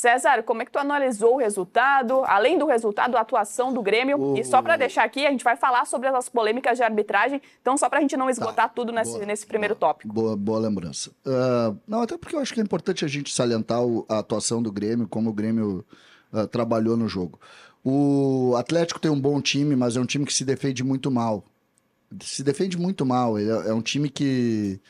César, como é que tu analisou o resultado? Além do resultado, a atuação do Grêmio. E só para deixar aqui, a gente vai falar sobre as polêmicas de arbitragem. Então, só para a gente não tá. esgotar tá. tudo nesse, boa, nesse primeiro boa, tópico. Boa, boa lembrança. Uh, não, até porque eu acho que é importante a gente salientar o, a atuação do Grêmio, como o Grêmio uh, trabalhou no jogo. O Atlético tem um bom time, mas é um time que se defende muito mal. Se defende muito mal. é, é um time que,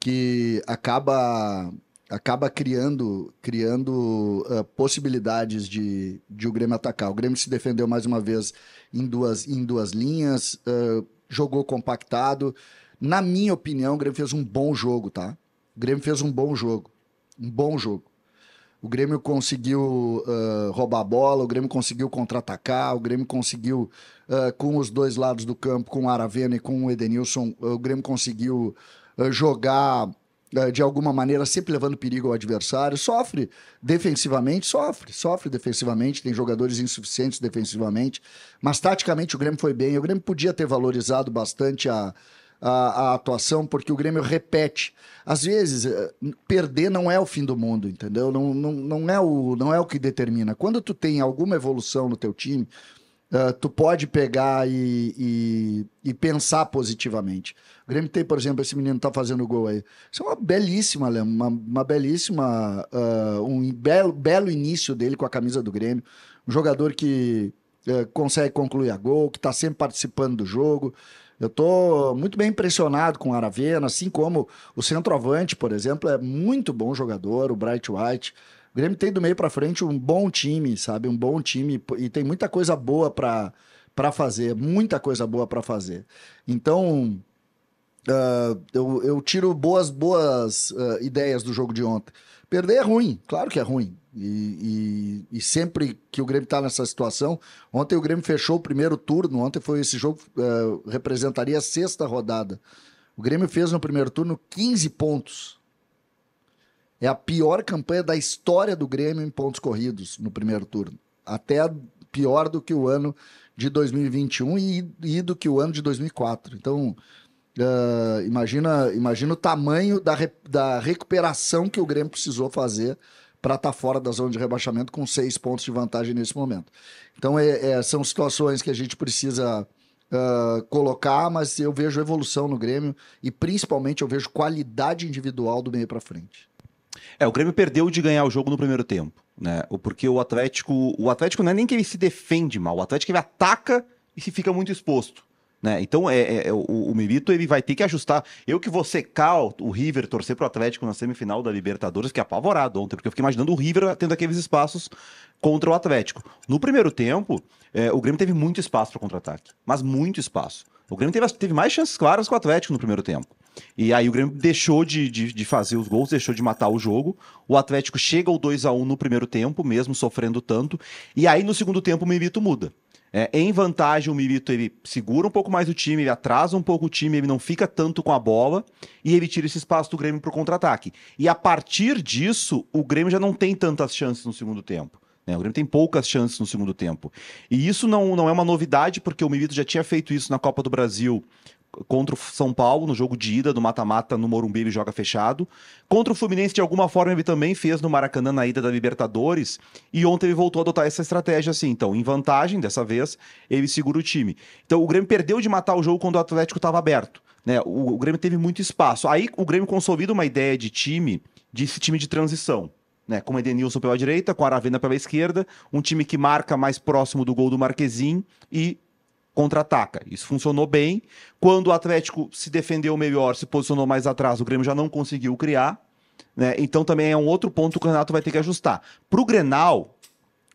que acaba acaba criando, criando uh, possibilidades de, de o Grêmio atacar. O Grêmio se defendeu mais uma vez em duas, em duas linhas, uh, jogou compactado. Na minha opinião, o Grêmio fez um bom jogo, tá? O Grêmio fez um bom jogo. Um bom jogo. O Grêmio conseguiu uh, roubar a bola, o Grêmio conseguiu contra-atacar, o Grêmio conseguiu, com os dois lados do campo, com o Aravena e com o Edenilson, o Grêmio conseguiu jogar eh, de alguma maneira, sempre levando perigo ao adversário. Sofre defensivamente, sofre, sofre defensivamente. Tem jogadores insuficientes defensivamente, mas taticamente o Grêmio foi bem. O Grêmio podia ter valorizado bastante a, a, a, atuação, porque o Grêmio repete. Às vezes, eh, perder não é o fim do mundo, entendeu? Não, não, não, é o, não é o que determina. Quando tu tem alguma evolução no teu time, ah, tu pode pegar e, e, e, pensar positivamente. O Grêmio tem, por exemplo, esse menino tá fazendo gol aí. Isso é uma belíssima, uma, uma belíssima, uh, um belo, belo início dele com a camisa do Grêmio. Um jogador que uh, consegue concluir a gol, que está sempre participando do jogo. Eu estou muito bem impressionado com o Aravena, assim como o centroavante, por exemplo, é muito bom jogador, o Bright White. O Grêmio tem do meio para frente um bom time, sabe? Um bom time e tem muita coisa boa para para fazer, muita coisa boa para fazer. Então, uh, eu, eu, tiro boas boas uh, ideias do jogo de ontem. Perder é ruim, claro que é ruim. E, e, e sempre que o Grêmio está nessa situação, ontem o Grêmio fechou o primeiro turno. Ontem foi esse jogo uh, representaria a sexta rodada. O Grêmio fez no primeiro turno 15 pontos é a pior campanha da história do Grêmio em pontos corridos no primeiro turno. Até pior do que o ano de 2021 e, e do que o ano de 2004. Então, uh, imagina, imagina o tamanho da, re, da recuperação que o Grêmio precisou fazer para estar tá fora da zona de rebaixamento com seis pontos de vantagem nesse momento. Então, é, é, são situações que a gente precisa uh, colocar, mas eu vejo evolução no Grêmio e principalmente eu vejo qualidade individual do meio para frente. É, o Grêmio perdeu de ganhar o jogo no primeiro tempo, né? Porque o Atlético, o Atlético não é nem que ele se defende mal, o Atlético ele ataca e se fica muito exposto. Né? Então é, é, é o, o Milito ele vai ter que ajustar. Eu que vou secar o, River, torcer pro Atlético na semifinal da Libertadores, que é apavorado ontem, porque eu fiquei imaginando o River tendo aqueles espaços contra o Atlético. No primeiro tempo, é, o Grêmio teve muito espaço para contra-ataque, mas muito espaço. O Grêmio teve, teve mais chances claras que o Atlético no primeiro tempo. E aí o Grêmio deixou de, de, de, fazer os gols, deixou de matar o jogo. O Atlético chega ao 2 a 1 no primeiro tempo, mesmo sofrendo tanto. E aí no segundo tempo o Mimito muda. É, em vantagem, o Milito ele segura um pouco mais o time, ele atrasa um pouco o time, ele não fica tanto com a bola e ele tira esse espaço do Grêmio para o contra-ataque. E a partir disso, o Grêmio já não tem tantas chances no segundo tempo. Né? O Grêmio tem poucas chances no segundo tempo. E isso não, não é uma novidade, porque o Milito já tinha feito isso na Copa do Brasil contra o São Paulo no jogo de ida do mata-mata no Morumbi ele joga fechado. Contra o Fluminense de alguma forma ele também fez no Maracanã na ida da Libertadores e ontem ele voltou a adotar essa estratégia assim, então em vantagem dessa vez ele segura o time. Então o Grêmio perdeu de matar o jogo quando o Atlético estava aberto, né? O, o Grêmio teve muito espaço. Aí o Grêmio consolida uma ideia de time, desse time de transição. Né, com o Edenilson pela direita, com a Aravena pela esquerda, um time que marca mais próximo do gol do Marquezim e contra-ataca. Isso funcionou bem. Quando o Atlético se defendeu melhor, se posicionou mais atrás, o Grêmio já não conseguiu criar. Né? Então também é um outro ponto que o Renato vai ter que ajustar. Para o Grenal,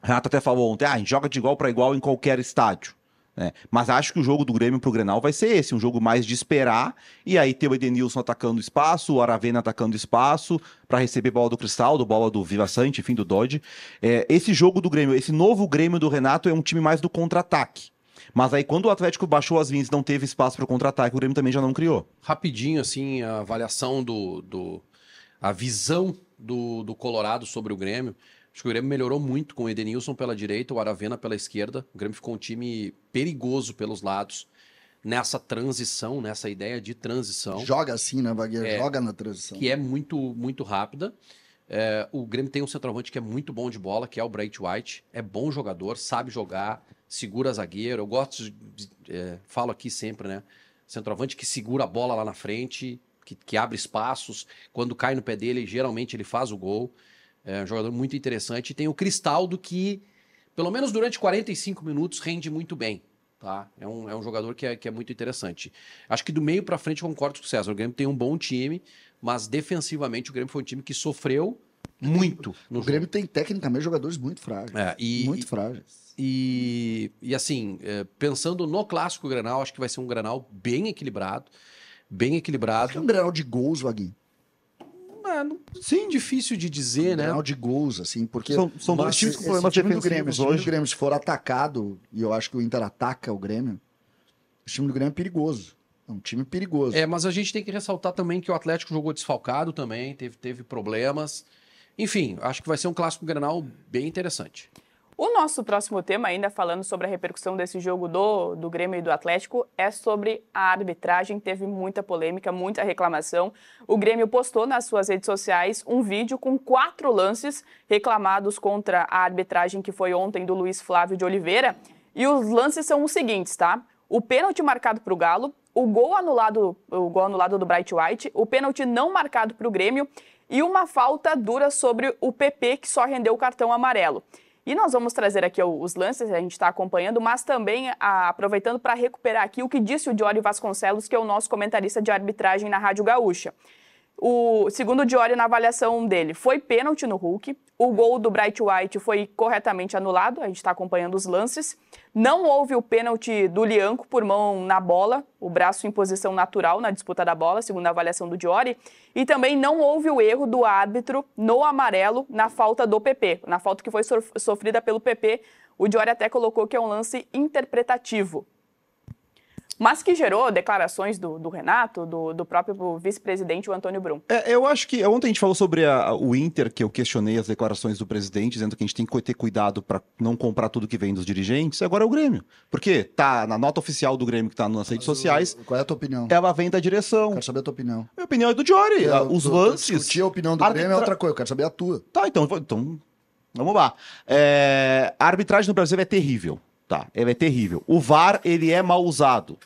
o Renato até falou ontem, ah, a gente joga de igual para igual em qualquer estádio. Né? Mas acho que o jogo do Grêmio para o Grenal vai ser esse, um jogo mais de esperar, e aí ter o Edenilson atacando espaço, o Aravena atacando espaço, para receber bola do Cristal, do bola do Viva Sante, enfim, do Dodge. É, esse jogo do Grêmio, esse novo Grêmio do Renato é um time mais do contra-ataque. Mas aí, quando o Atlético baixou as vindas e não teve espaço para o contra-ataque, o Grêmio também já não criou. Rapidinho, assim, a avaliação do. do a visão do, do Colorado sobre o Grêmio. Acho que o Grêmio melhorou muito com o Edenilson pela direita, o Aravena pela esquerda. O Grêmio ficou um time perigoso pelos lados nessa transição, nessa ideia de transição. Joga assim, né, Vagueira? É, Joga na transição. Que é muito, muito rápida. É, o Grêmio tem um centroavante que é muito bom de bola, que é o Bright White. É bom jogador, sabe jogar, segura zagueiro. Eu gosto, de, é, falo aqui sempre, né? Centroavante que segura a bola lá na frente, que, que, abre espaços. Quando cai no pé dele, geralmente ele faz o gol. É um jogador muito interessante. E tem o Cristaldo, que, pelo menos durante 45 minutos, rende muito bem. Tá? É, um, é um jogador que é, que é muito interessante. Acho que do meio para frente concordo com o César. O Grêmio tem um bom time, mas defensivamente o Grêmio foi um time que sofreu muito. o Grêmio tem tecnicamente jogadores muito frágeis. É, e, muito frágeis. E, e assim, é, pensando no clássico Granal, acho que vai ser um Granal bem equilibrado. Bem equilibrado. Acho é um Granal de gols, Vaguinho. Mano, é, sim, difícil de dizer, um né? Granal de gols, assim, porque. São, são dois times com problemas defensivos do Grêmio, hoje. O Grêmio, se for atacado, e eu acho que o Inter ataca o Grêmio, o time do Grêmio é perigoso. É um time perigoso. É, mas a gente tem que ressaltar também que o Atlético jogou desfalcado também, teve, teve problemas. Enfim, acho que vai ser um clássico granal bem interessante. O nosso próximo tema, ainda falando sobre a repercussão desse jogo do, do Grêmio e do Atlético, é sobre a arbitragem. Teve muita polêmica, muita reclamação. O Grêmio postou nas suas redes sociais um vídeo com quatro lances reclamados contra a arbitragem que foi ontem do Luiz Flávio de Oliveira. E os lances são os seguintes, tá? O pênalti marcado para o Galo, o gol anulado, o gol anulado do Bright White, o pênalti não marcado para o Grêmio e uma falta dura sobre o PP, que só rendeu o cartão amarelo. E nós vamos trazer aqui os lances, a gente está acompanhando, mas também a, aproveitando para recuperar aqui o que disse o Diório Vasconcelos, que é o nosso comentarista de arbitragem na Rádio Gaúcha. O segundo Diori, na avaliação dele, foi pênalti no Hulk. O gol do Bright White foi corretamente anulado, a gente está acompanhando os lances. Não houve o pênalti do Lianco por mão na bola, o braço em posição natural na disputa da bola, segundo a avaliação do Diori. E também não houve o erro do árbitro no amarelo na falta do PP, na falta que foi sofrida pelo PP. O Diori até colocou que é um lance interpretativo mas que gerou declarações do, do Renato, do, do próprio vice-presidente, o Antônio Brum. É, eu acho que ontem a gente falou sobre a, o Inter, que eu questionei as declarações do presidente, dizendo que a gente tem que ter cuidado para não comprar tudo que vem dos dirigentes. Agora é o Grêmio. Porque tá na nota oficial do Grêmio que tá nas redes sociais. Qual é a tua opinião? Ela é vem da direção. Quero saber a tua opinião. Minha opinião é do Diori. os lances. Discutir a opinião do Grêmio é outra coisa. Eu quero saber a tua. Tá, então. então vamos lá. É, a arbitragem no Brasil é terrível. Tá, ele é terrível. O VAR, ele é mal usado.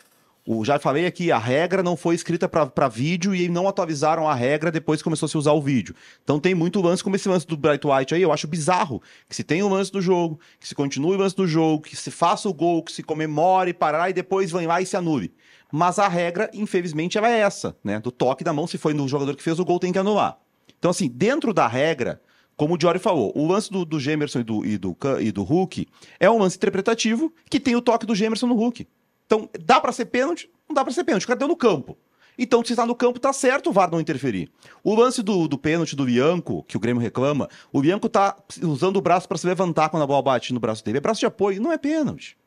O, já falei aqui, a regra não foi escrita para vídeo e não atualizaram a regra depois que começou a se usar o vídeo. Então tem muito lance como esse lance do Bright White aí, eu acho bizarro. Que se tem o um lance do jogo, que se continue o lance do jogo, que se faça o gol, que se comemore, parar e depois vão lá e se anule. Mas a regra, infelizmente, ela é essa, né? Do toque da mão, se foi no jogador que fez o gol, tem que anular. Então, assim, dentro da regra, como o Diori falou, o lance do, do Gemerson e do, e, do, e do Hulk é um lance interpretativo que tem o toque do Gemerson no Hulk. Então, dá para ser pênalti? Não dá para ser pênalti. O cara deu no campo. Então, se está no campo, tá certo o VAR não interferir. O lance do, do pênalti do Bianco, que o Grêmio reclama, o Bianco tá usando o braço para se levantar quando a bola bate no braço dele. É braço de apoio, não é pênalti.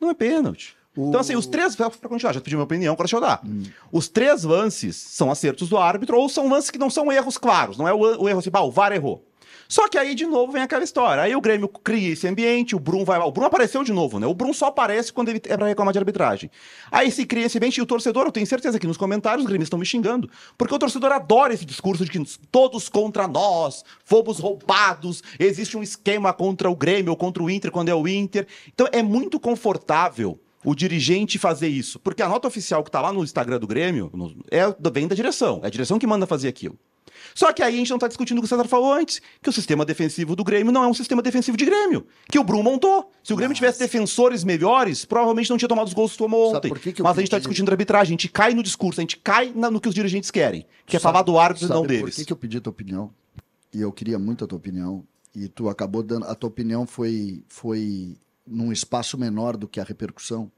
Não é pênalti. O... Então, assim, os três. Para continuar, já pedi minha opinião, agora deixa hum. Os três lances são acertos do árbitro ou são lances que não são erros claros. Não é o, o erro assim, bah, o VAR errou. Só que aí, de novo, vem aquela história. Aí o Grêmio cria esse ambiente, o Bruno vai lá. O Bruno apareceu de novo, né? O Bruno só aparece quando ele é pra reclamar de arbitragem. Aí se cria esse ambiente e o torcedor, eu tenho certeza que nos comentários os Grêmios estão me xingando. Porque o torcedor adora esse discurso de que todos contra nós, fomos roubados, existe um esquema contra o Grêmio ou contra o Inter quando é o Inter. Então é muito confortável o dirigente fazer isso. Porque a nota oficial que está lá no Instagram do Grêmio é, vem da direção. É a direção que manda fazer aquilo. Só que aí a gente não está discutindo o que o César falou antes, que o sistema defensivo do Grêmio não é um sistema defensivo de Grêmio, que o Bruno montou. Se o Grêmio Nossa. tivesse defensores melhores, provavelmente não tinha tomado os gols que tomou ontem. Que que Mas a gente está de... discutindo arbitragem, a gente cai no discurso, a gente cai na, no que os dirigentes querem, que é sabe, falar do árbitro e não deles. Por que, que eu pedi a tua opinião? E eu queria muito a tua opinião, e tu acabou dando. A tua opinião foi, foi num espaço menor do que a repercussão.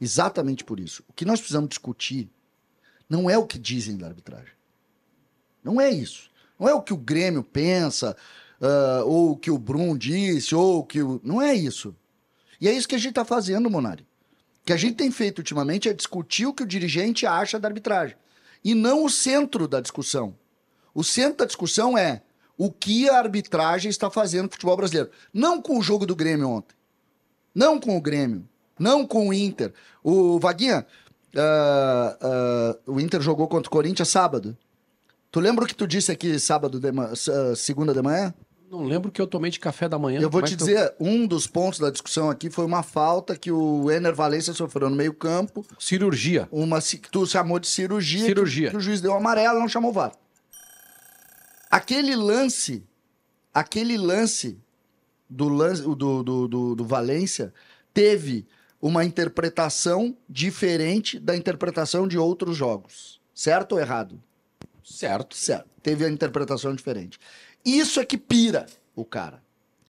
Exatamente por isso. O que nós precisamos discutir não é o que dizem da arbitragem não é isso. Não é o que o Grêmio pensa, uh, ou o que o Brum disse, ou o que o... Não é isso. E é isso que a gente está fazendo, Monari. O que a gente tem feito ultimamente é discutir o que o dirigente acha da arbitragem. E não o centro da discussão. O centro da discussão é o que a arbitragem está fazendo no futebol brasileiro. Não com o jogo do Grêmio ontem. Não com o Grêmio. Não com o Inter. O Vaguinha, uh, uh, o Inter jogou contra o Corinthians sábado. Tu lembra o que tu disse aqui sábado, de ah, segunda de manhã? Não lembro que eu tomei de café da manhã. Eu vou é te dizer, eu... um dos pontos da discussão aqui foi uma falta que o Ener Valência sofreu no meio campo. Cirurgia. Uma, tu chamou de cirurgia. Cirurgia. Que, que o juiz deu amarelo, não chamou VAR. Aquele lance, aquele lance do, lance, do, do, do, do Valência teve uma interpretação diferente da interpretação de outros jogos. Certo ou errado? Certo. Certo. Teve a interpretação diferente. Isso é que pira o cara.